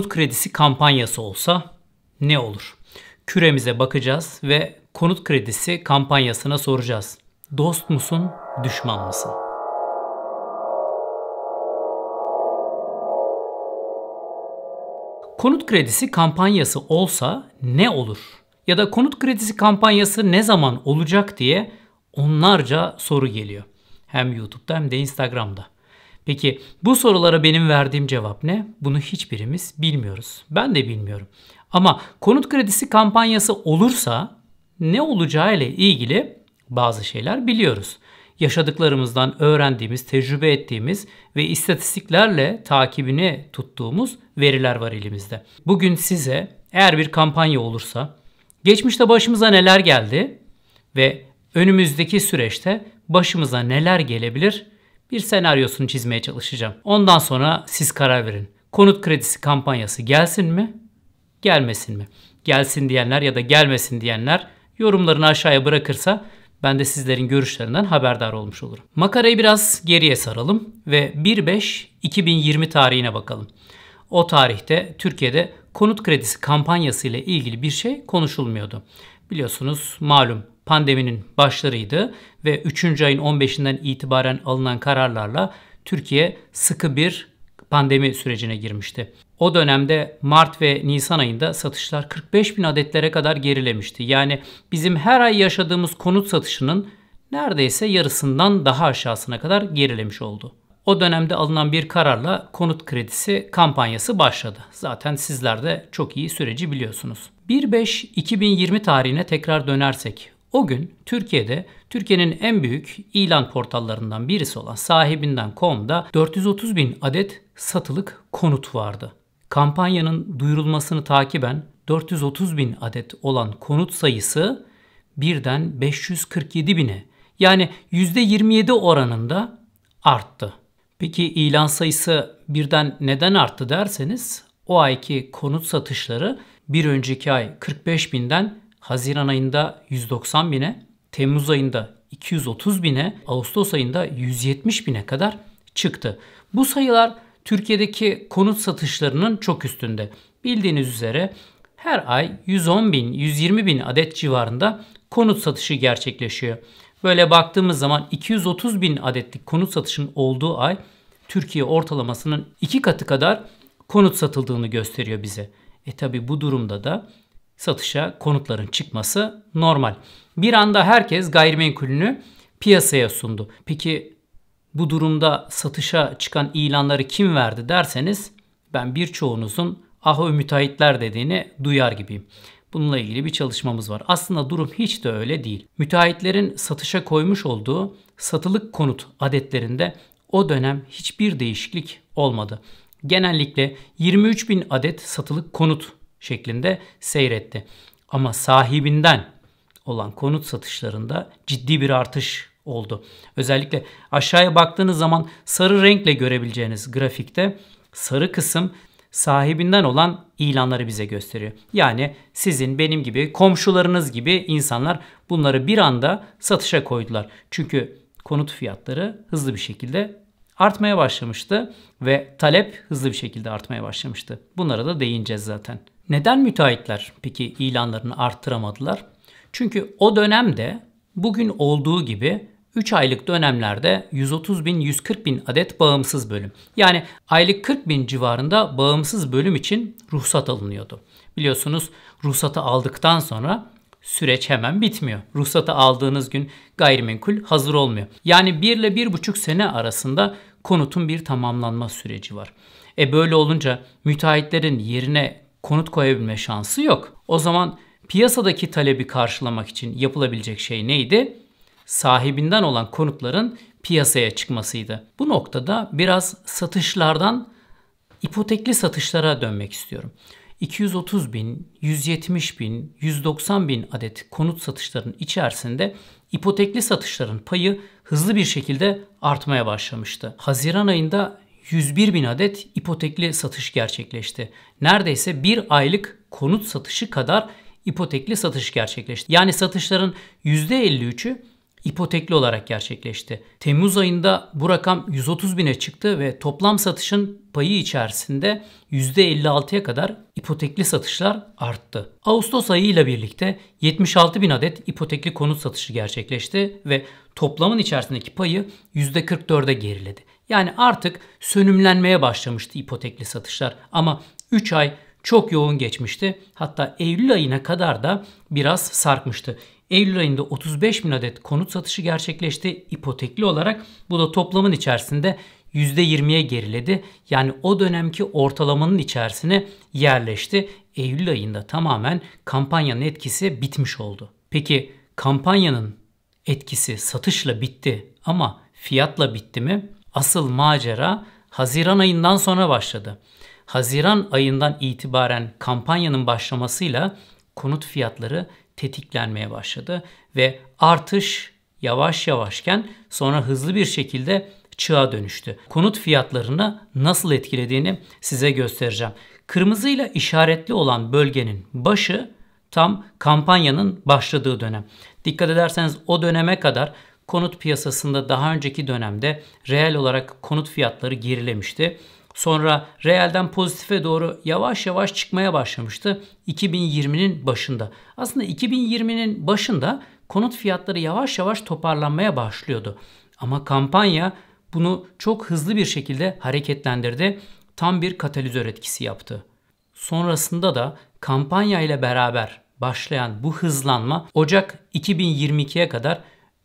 konut kredisi kampanyası olsa ne olur? Küremize bakacağız ve konut kredisi kampanyasına soracağız. Dost musun, düşman mısın? Konut kredisi kampanyası olsa ne olur? Ya da konut kredisi kampanyası ne zaman olacak diye onlarca soru geliyor. Hem YouTube'da hem de Instagram'da. Peki bu sorulara benim verdiğim cevap ne? Bunu hiçbirimiz bilmiyoruz. Ben de bilmiyorum. Ama konut kredisi kampanyası olursa ne olacağı ile ilgili bazı şeyler biliyoruz. Yaşadıklarımızdan öğrendiğimiz, tecrübe ettiğimiz ve istatistiklerle takibini tuttuğumuz veriler var elimizde. Bugün size eğer bir kampanya olursa geçmişte başımıza neler geldi ve önümüzdeki süreçte başımıza neler gelebilir bir senaryosunu çizmeye çalışacağım. Ondan sonra siz karar verin. Konut kredisi kampanyası gelsin mi? Gelmesin mi? Gelsin diyenler ya da gelmesin diyenler yorumlarını aşağıya bırakırsa ben de sizlerin görüşlerinden haberdar olmuş olurum. Makarayı biraz geriye saralım ve 1-5-2020 tarihine bakalım. O tarihte Türkiye'de konut kredisi kampanyası ile ilgili bir şey konuşulmuyordu. Biliyorsunuz malum pandeminin başlarıydı ve 3. ayın 15'inden itibaren alınan kararlarla Türkiye sıkı bir pandemi sürecine girmişti. O dönemde Mart ve Nisan ayında satışlar 45 bin adetlere kadar gerilemişti. Yani bizim her ay yaşadığımız konut satışının neredeyse yarısından daha aşağısına kadar gerilemiş oldu. O dönemde alınan bir kararla konut kredisi kampanyası başladı. Zaten sizler de çok iyi süreci biliyorsunuz. 1.5-2020 tarihine tekrar dönersek o gün Türkiye'de Türkiye'nin en büyük ilan portallarından birisi olan sahibinden.com'da 430 bin adet satılık konut vardı. Kampanyanın duyurulmasını takiben 430 bin adet olan konut sayısı birden 547 bine yani %27 oranında arttı. Peki ilan sayısı birden neden arttı derseniz o ayki konut satışları bir önceki ay 45 binden Haziran ayında 190 bine, Temmuz ayında 230 bine, Ağustos ayında 170 bine kadar çıktı. Bu sayılar Türkiye'deki konut satışlarının çok üstünde. Bildiğiniz üzere her ay 110 bin, 120 bin adet civarında konut satışı gerçekleşiyor. Böyle baktığımız zaman 230 bin adetlik konut satışın olduğu ay Türkiye ortalamasının iki katı kadar konut satıldığını gösteriyor bize. E tabi bu durumda da satışa konutların çıkması normal. Bir anda herkes gayrimenkulünü piyasaya sundu. Peki bu durumda satışa çıkan ilanları kim verdi derseniz ben birçoğunuzun aho müteahhitler dediğini duyar gibiyim. Bununla ilgili bir çalışmamız var. Aslında durum hiç de öyle değil. Müteahhitlerin satışa koymuş olduğu satılık konut adetlerinde o dönem hiçbir değişiklik olmadı. Genellikle 23 bin adet satılık konut şeklinde seyretti. Ama sahibinden olan konut satışlarında ciddi bir artış oldu. Özellikle aşağıya baktığınız zaman sarı renkle görebileceğiniz grafikte sarı kısım sahibinden olan ilanları bize gösteriyor. Yani sizin benim gibi komşularınız gibi insanlar bunları bir anda satışa koydular. Çünkü konut fiyatları hızlı bir şekilde artmaya başlamıştı ve talep hızlı bir şekilde artmaya başlamıştı. Bunlara da değineceğiz zaten. Neden müteahhitler peki ilanlarını arttıramadılar? Çünkü o dönemde bugün olduğu gibi 3 aylık dönemlerde 130 bin 140 bin adet bağımsız bölüm. Yani aylık 40 bin civarında bağımsız bölüm için ruhsat alınıyordu. Biliyorsunuz ruhsatı aldıktan sonra süreç hemen bitmiyor. Ruhsatı aldığınız gün gayrimenkul hazır olmuyor. Yani 1 ile 1,5 sene arasında konutun bir tamamlanma süreci var. E böyle olunca müteahhitlerin yerine konut koyabilme şansı yok. O zaman piyasadaki talebi karşılamak için yapılabilecek şey neydi? Sahibinden olan konutların piyasaya çıkmasıydı. Bu noktada biraz satışlardan ipotekli satışlara dönmek istiyorum. 230 bin, 170 bin, 190 bin adet konut satışlarının içerisinde ipotekli satışların payı hızlı bir şekilde artmaya başlamıştı. Haziran ayında 101 bin adet ipotekli satış gerçekleşti. Neredeyse bir aylık konut satışı kadar ipotekli satış gerçekleşti. Yani satışların %53'ü ipotekli olarak gerçekleşti. Temmuz ayında bu rakam 130 bine çıktı ve toplam satışın payı içerisinde %56'ya kadar ipotekli satışlar arttı. Ağustos ayıyla birlikte 76 bin adet ipotekli konut satışı gerçekleşti ve toplamın içerisindeki payı %44'e geriledi. Yani artık sönümlenmeye başlamıştı ipotekli satışlar ama 3 ay çok yoğun geçmişti. Hatta Eylül ayına kadar da biraz sarkmıştı. Eylül ayında 35 bin adet konut satışı gerçekleşti ipotekli olarak. Bu da toplamın içerisinde %20'ye geriledi. Yani o dönemki ortalamanın içerisine yerleşti. Eylül ayında tamamen kampanyanın etkisi bitmiş oldu. Peki kampanyanın etkisi satışla bitti ama fiyatla bitti mi? Asıl macera Haziran ayından sonra başladı. Haziran ayından itibaren kampanyanın başlamasıyla konut fiyatları tetiklenmeye başladı ve artış yavaş yavaşken sonra hızlı bir şekilde çığa dönüştü. Konut fiyatlarını nasıl etkilediğini size göstereceğim. Kırmızıyla işaretli olan bölgenin başı tam kampanyanın başladığı dönem. Dikkat ederseniz o döneme kadar konut piyasasında daha önceki dönemde reel olarak konut fiyatları gerilemişti Sonra realden pozitife doğru yavaş yavaş çıkmaya başlamıştı 2020'nin başında. Aslında 2020'nin başında konut fiyatları yavaş yavaş toparlanmaya başlıyordu. Ama kampanya bunu çok hızlı bir şekilde hareketlendirdi. Tam bir katalizör etkisi yaptı. Sonrasında da kampanya ile beraber başlayan bu hızlanma Ocak 2022'ye kadar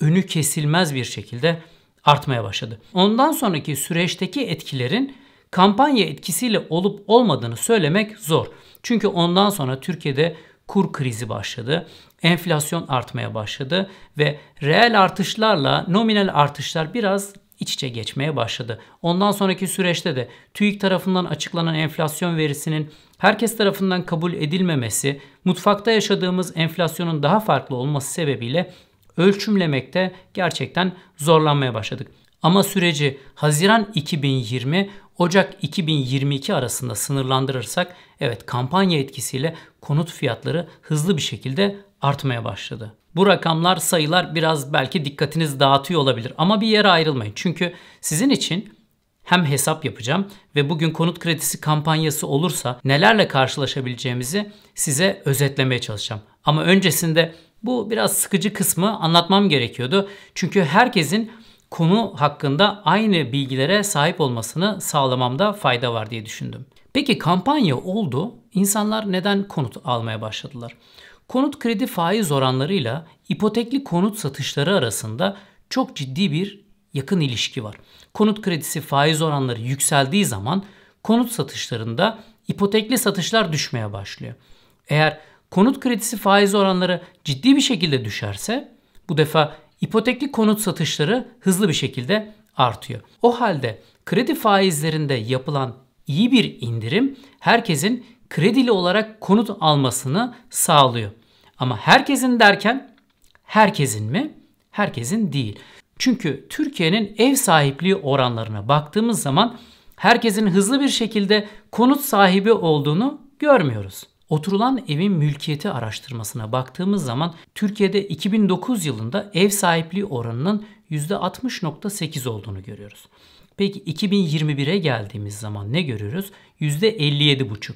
önü kesilmez bir şekilde artmaya başladı. Ondan sonraki süreçteki etkilerin kampanya etkisiyle olup olmadığını söylemek zor. Çünkü ondan sonra Türkiye'de kur krizi başladı. Enflasyon artmaya başladı ve reel artışlarla nominal artışlar biraz iç içe geçmeye başladı. Ondan sonraki süreçte de TÜİK tarafından açıklanan enflasyon verisinin herkes tarafından kabul edilmemesi, mutfakta yaşadığımız enflasyonun daha farklı olması sebebiyle ölçümlemekte gerçekten zorlanmaya başladık. Ama süreci Haziran 2020 Ocak 2022 arasında sınırlandırırsak evet kampanya etkisiyle konut fiyatları hızlı bir şekilde artmaya başladı. Bu rakamlar, sayılar biraz belki dikkatiniz dağıtıyor olabilir ama bir yere ayrılmayın. Çünkü sizin için hem hesap yapacağım ve bugün konut kredisi kampanyası olursa nelerle karşılaşabileceğimizi size özetlemeye çalışacağım. Ama öncesinde bu biraz sıkıcı kısmı anlatmam gerekiyordu. Çünkü herkesin konu hakkında aynı bilgilere sahip olmasını sağlamamda fayda var diye düşündüm. Peki kampanya oldu. insanlar neden konut almaya başladılar? Konut kredi faiz oranlarıyla ipotekli konut satışları arasında çok ciddi bir yakın ilişki var. Konut kredisi faiz oranları yükseldiği zaman konut satışlarında ipotekli satışlar düşmeye başlıyor. Eğer konut kredisi faiz oranları ciddi bir şekilde düşerse bu defa ipotekli konut satışları hızlı bir şekilde artıyor. O halde kredi faizlerinde yapılan iyi bir indirim herkesin kredili olarak konut almasını sağlıyor. Ama herkesin derken herkesin mi? Herkesin değil. Çünkü Türkiye'nin ev sahipliği oranlarına baktığımız zaman herkesin hızlı bir şekilde konut sahibi olduğunu görmüyoruz. Oturulan evin mülkiyeti araştırmasına baktığımız zaman Türkiye'de 2009 yılında ev sahipliği oranının %60.8 olduğunu görüyoruz. Peki 2021'e geldiğimiz zaman ne görüyoruz? %57,5.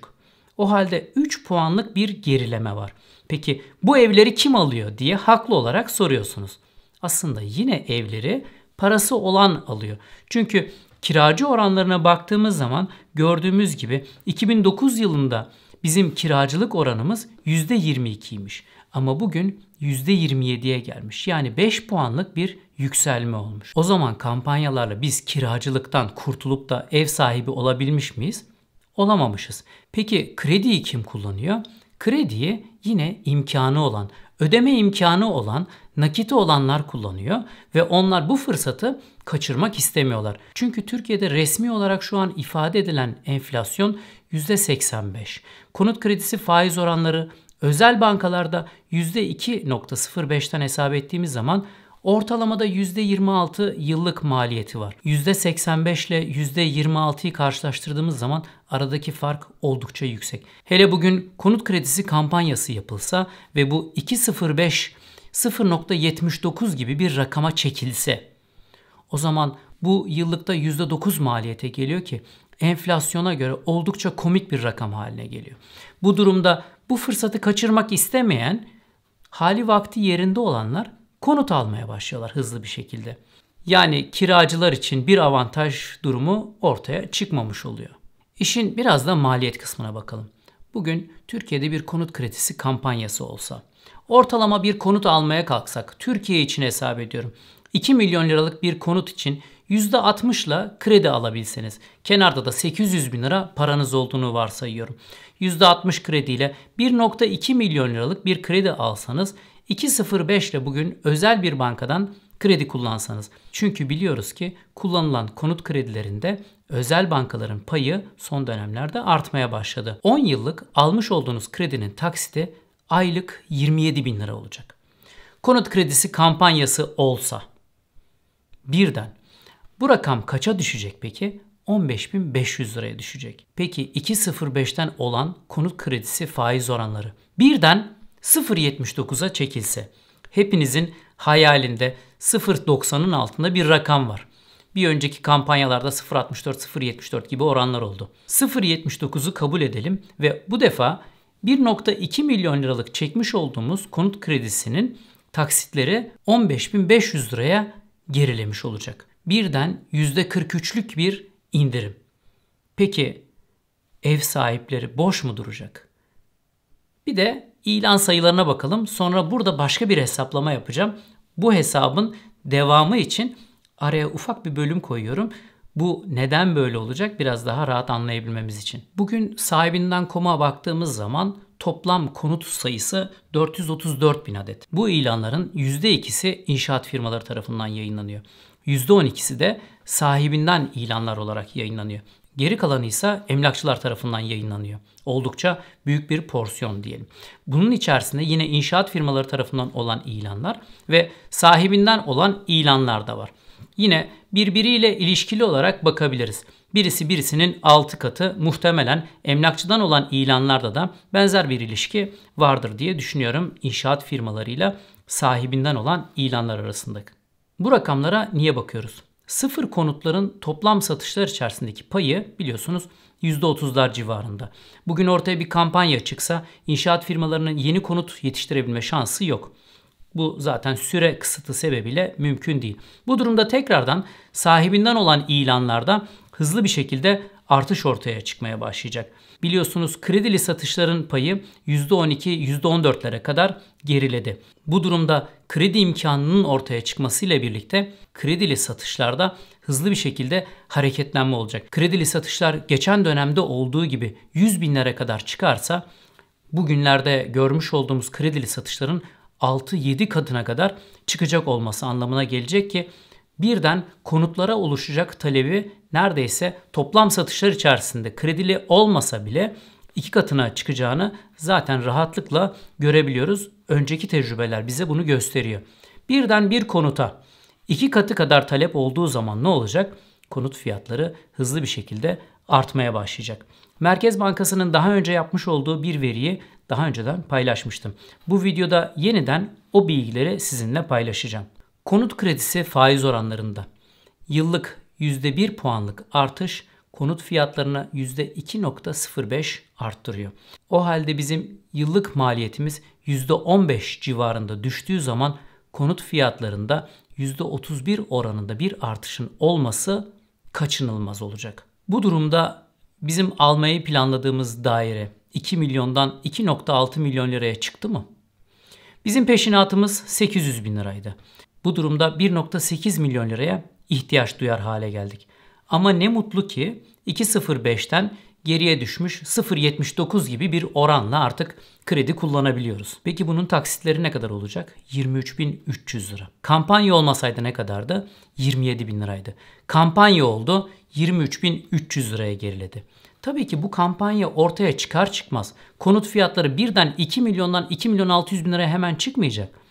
O halde 3 puanlık bir gerileme var. Peki bu evleri kim alıyor diye haklı olarak soruyorsunuz. Aslında yine evleri parası olan alıyor. Çünkü kiracı oranlarına baktığımız zaman gördüğümüz gibi 2009 yılında Bizim kiracılık oranımız %22'ymiş ama bugün %27'ye gelmiş. Yani 5 puanlık bir yükselme olmuş. O zaman kampanyalarla biz kiracılıktan kurtulup da ev sahibi olabilmiş miyiz? Olamamışız. Peki krediyi kim kullanıyor? Krediyi yine imkanı olan, ödeme imkanı olan, nakiti olanlar kullanıyor ve onlar bu fırsatı kaçırmak istemiyorlar. Çünkü Türkiye'de resmi olarak şu an ifade edilen enflasyon %85. Konut kredisi faiz oranları özel bankalarda %2.05'ten hesap ettiğimiz zaman ortalamada %26 yıllık maliyeti var. %85 ile %26'yı karşılaştırdığımız zaman aradaki fark oldukça yüksek. Hele bugün konut kredisi kampanyası yapılsa ve bu 205 0.79 gibi bir rakama çekilse o zaman bu yıllıkta %9 maliyete geliyor ki enflasyona göre oldukça komik bir rakam haline geliyor. Bu durumda bu fırsatı kaçırmak istemeyen hali vakti yerinde olanlar konut almaya başlıyorlar hızlı bir şekilde. Yani kiracılar için bir avantaj durumu ortaya çıkmamış oluyor. İşin biraz da maliyet kısmına bakalım. Bugün Türkiye'de bir konut kredisi kampanyası olsa, ortalama bir konut almaya kalksak, Türkiye için hesap ediyorum. 2 milyon liralık bir konut için %60 ile kredi alabilseniz kenarda da 800 bin lira paranız olduğunu varsayıyorum. %60 krediyle 1.2 milyon liralık bir kredi alsanız 2.05 ile bugün özel bir bankadan kredi kullansanız. Çünkü biliyoruz ki kullanılan konut kredilerinde özel bankaların payı son dönemlerde artmaya başladı. 10 yıllık almış olduğunuz kredinin taksiti aylık 27 bin lira olacak. Konut kredisi kampanyası olsa birden bu rakam kaça düşecek peki? 15.500 liraya düşecek. Peki 2.05'ten olan konut kredisi faiz oranları birden 0.79'a çekilse hepinizin hayalinde 0.90'ın altında bir rakam var. Bir önceki kampanyalarda 0.64, 0.74 gibi oranlar oldu. 0.79'u kabul edelim ve bu defa 1.2 milyon liralık çekmiş olduğumuz konut kredisinin taksitleri 15.500 liraya gerilemiş olacak birden %43'lük bir indirim. Peki ev sahipleri boş mu duracak? Bir de ilan sayılarına bakalım. Sonra burada başka bir hesaplama yapacağım. Bu hesabın devamı için araya ufak bir bölüm koyuyorum. Bu neden böyle olacak biraz daha rahat anlayabilmemiz için. Bugün sahibinden koma baktığımız zaman toplam konut sayısı 434 bin adet. Bu ilanların %2'si inşaat firmaları tarafından yayınlanıyor. %12'si de sahibinden ilanlar olarak yayınlanıyor. Geri kalanı ise emlakçılar tarafından yayınlanıyor. Oldukça büyük bir porsiyon diyelim. Bunun içerisinde yine inşaat firmaları tarafından olan ilanlar ve sahibinden olan ilanlar da var. Yine birbiriyle ilişkili olarak bakabiliriz. Birisi birisinin 6 katı muhtemelen emlakçıdan olan ilanlarda da benzer bir ilişki vardır diye düşünüyorum inşaat firmalarıyla sahibinden olan ilanlar arasındaki. Bu rakamlara niye bakıyoruz? Sıfır konutların toplam satışlar içerisindeki payı biliyorsunuz %30'lar civarında. Bugün ortaya bir kampanya çıksa inşaat firmalarının yeni konut yetiştirebilme şansı yok. Bu zaten süre kısıtı sebebiyle mümkün değil. Bu durumda tekrardan sahibinden olan ilanlarda hızlı bir şekilde artış ortaya çıkmaya başlayacak. Biliyorsunuz kredili satışların payı %12-%14'lere kadar geriledi. Bu durumda kredi imkanının ortaya çıkmasıyla birlikte kredili satışlarda hızlı bir şekilde hareketlenme olacak. Kredili satışlar geçen dönemde olduğu gibi 100 binlere kadar çıkarsa bugünlerde görmüş olduğumuz kredili satışların 6-7 katına kadar çıkacak olması anlamına gelecek ki birden konutlara oluşacak talebi neredeyse toplam satışlar içerisinde kredili olmasa bile iki katına çıkacağını zaten rahatlıkla görebiliyoruz. Önceki tecrübeler bize bunu gösteriyor. Birden bir konuta iki katı kadar talep olduğu zaman ne olacak? Konut fiyatları hızlı bir şekilde artmaya başlayacak. Merkez Bankası'nın daha önce yapmış olduğu bir veriyi daha önceden paylaşmıştım. Bu videoda yeniden o bilgileri sizinle paylaşacağım. Konut kredisi faiz oranlarında. Yıllık %1 puanlık artış konut fiyatlarına %2.05 arttırıyor. O halde bizim yıllık maliyetimiz %15 civarında düştüğü zaman konut fiyatlarında %31 oranında bir artışın olması kaçınılmaz olacak. Bu durumda bizim almayı planladığımız daire 2 milyondan 2.6 milyon liraya çıktı mı? Bizim peşinatımız 800 bin liraydı. Bu durumda 1.8 milyon liraya ihtiyaç duyar hale geldik. Ama ne mutlu ki 2.05'ten geriye düşmüş 0.79 gibi bir oranla artık kredi kullanabiliyoruz. Peki bunun taksitleri ne kadar olacak? 23.300 lira. Kampanya olmasaydı ne kadardı? 27.000 liraydı. Kampanya oldu 23.300 liraya geriledi. Tabii ki bu kampanya ortaya çıkar çıkmaz konut fiyatları birden 2 milyondan 2 milyon 600 bin liraya hemen çıkmayacak.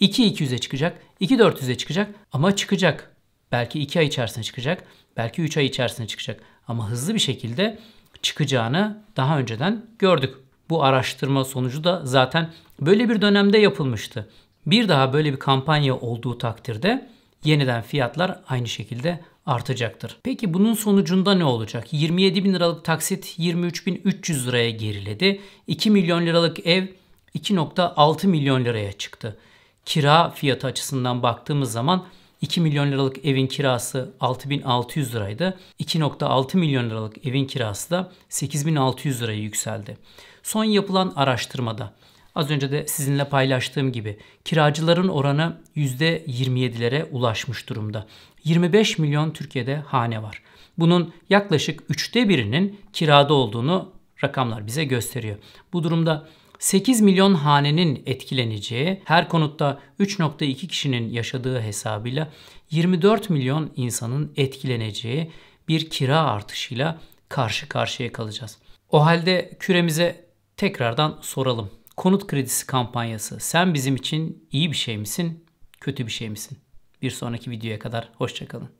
2.200'e çıkacak, 2.400'e çıkacak ama çıkacak. Belki 2 ay içerisinde çıkacak. Belki 3 ay içerisinde çıkacak. Ama hızlı bir şekilde çıkacağını daha önceden gördük. Bu araştırma sonucu da zaten böyle bir dönemde yapılmıştı. Bir daha böyle bir kampanya olduğu takdirde yeniden fiyatlar aynı şekilde artacaktır. Peki bunun sonucunda ne olacak? 27 bin liralık taksit 23.300 liraya geriledi. 2 milyon liralık ev 2.6 milyon liraya çıktı. Kira fiyatı açısından baktığımız zaman 2 milyon liralık evin kirası 6600 liraydı. 2.6 milyon liralık evin kirası da 8600 liraya yükseldi. Son yapılan araştırmada az önce de sizinle paylaştığım gibi kiracıların oranı %27'lere ulaşmış durumda. 25 milyon Türkiye'de hane var. Bunun yaklaşık üçte birinin kirada olduğunu rakamlar bize gösteriyor. Bu durumda 8 milyon hanenin etkileneceği, her konutta 3.2 kişinin yaşadığı hesabıyla 24 milyon insanın etkileneceği bir kira artışıyla karşı karşıya kalacağız. O halde küremize tekrardan soralım. Konut kredisi kampanyası sen bizim için iyi bir şey misin, kötü bir şey misin? Bir sonraki videoya kadar hoşçakalın.